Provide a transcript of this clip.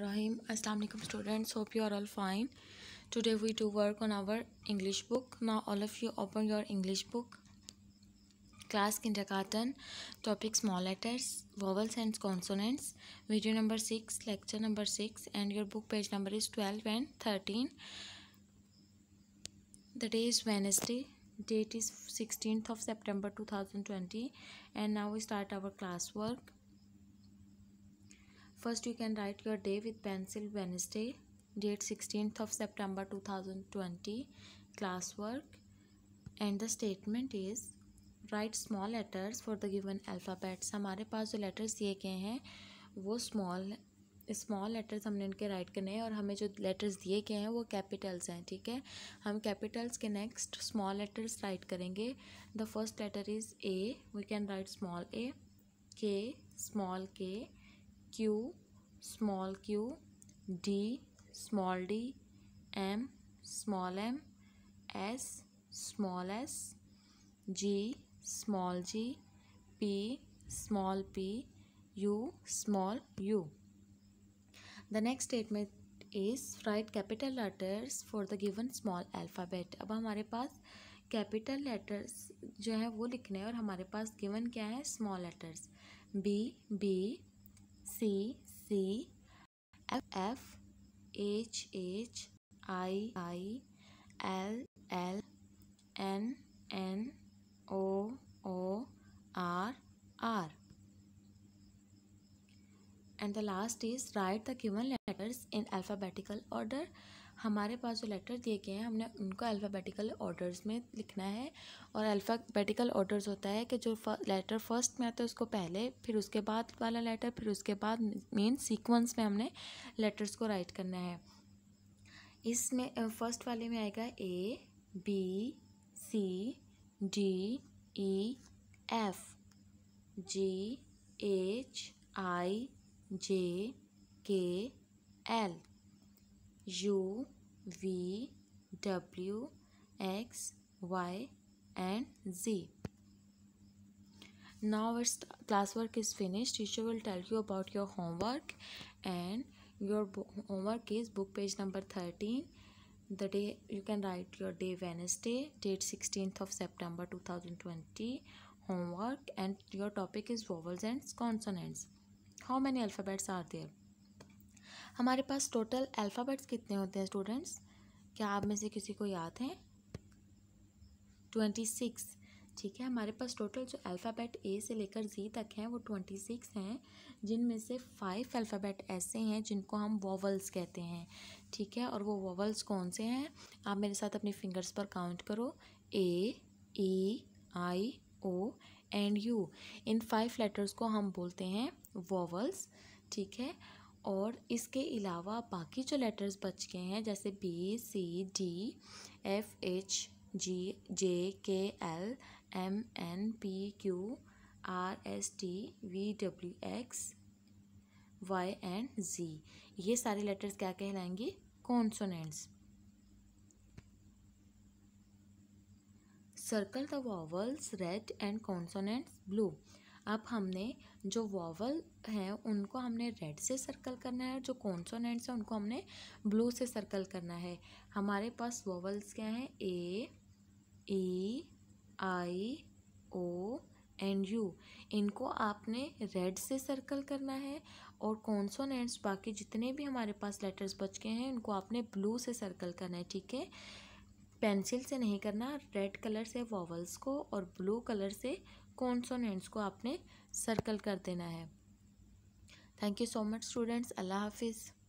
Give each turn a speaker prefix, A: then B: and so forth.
A: Rahim. Assalamu alaikum students. Hope you are all fine. Today we do work on our English book. Now all of you open your English book. Class kindergarten. Topic small letters, vowels and consonants. Video number 6, lecture number 6 and your book page number is 12 and 13. The day is Wednesday. Date is 16th of September 2020 and now we start our class work. First you can write your day with pencil Wednesday date sixteen of September two thousand twenty class work and the statement is write small letters for the given alphabets हमारे पास जो letters दिए गए हैं वो small small letters हमने इनके right करने हैं और हमें जो लेटर्स दिए गए हैं वो कैपिटल्स हैं ठीक है हम कैपिटल्स के नेक्स्ट स्मॉल लेटर्स राइट करेंगे the first letter is A we can write small a K small k Q small q D small d M small m S small s G small g P small p U small u the next statement is write capital letters for the given small alphabet अब हमारे पास capital letters जो है वो लिखने हैं और हमारे पास given क्या है small letters B B C C F F H H I I L L N N O O R R and the last is write the given letters in alphabetical order हमारे पास जो letter दिए गए हैं हमने उनको alphabetical orders में लिखना है और अल्फ़ाबेटिकल ऑर्डर्स होता है कि जो लेटर फर्स्ट में आता है उसको पहले फिर उसके बाद वाला लेटर फिर उसके बाद मेन सीक्वेंस में हमने लेटर्स को राइट करना है इसमें फर्स्ट वाले में आएगा A B C D E F G H I J K L U, V, W, X, Y and Z. Now our classwork is finished. Teacher will tell you about your homework and your homework is book page number 13 the day you can write your day wednesday date 16th of september 2020 homework and your topic is vowels and consonants how many alphabets are there हमारे पास total alphabets कितने होते हैं students क्या आप में से किसी को याद हैं ट्वेंटी सिक्स ठीक है हमारे पास टोटल जो अल्फ़ाबेट ए से लेकर जी तक हैं वो ट्वेंटी सिक्स हैं जिनमें से फाइव अल्फ़ाबेट ऐसे हैं जिनको हम वॉवल्स कहते हैं ठीक है और वो वॉवल्स कौन से हैं आप मेरे साथ अपने फिंगर्स पर काउंट करो A E I O and U इन फाइव लेटर्स को हम बोलते हैं वॉवल्स ठीक है और इसके अलावा बाकी जो लेटर्स बच गए हैं जैसे B C D F H G J K L M N P Q R S T V W X Y and Z ये सारे लेटर्स क्या कहलाएंगे consonants circle the vowels red and consonants blue अब हमने जो vowel हैं उनको हमने रेड से सर्कल करना है और जो कॉन्सोनेंट्स हैं उनको हमने ब्लू से सर्कल करना है हमारे पास वॉवल्स क्या हैं ए E I O and you इनको आपने रेड से सर्कल करना है और कॉन्सोनेंट्स बाकी जितने भी हमारे पास लेटर्स बच गए हैं उनको आपने ब्लू से सर्कल करना है ठीक है पेंसिल से नहीं करना रेड कलर से वॉवल्स को और ब्लू कलर से कॉन्सोनेंट्स को आपने सर्कल कर देना है thank you so much students अल्लाह हाफिज़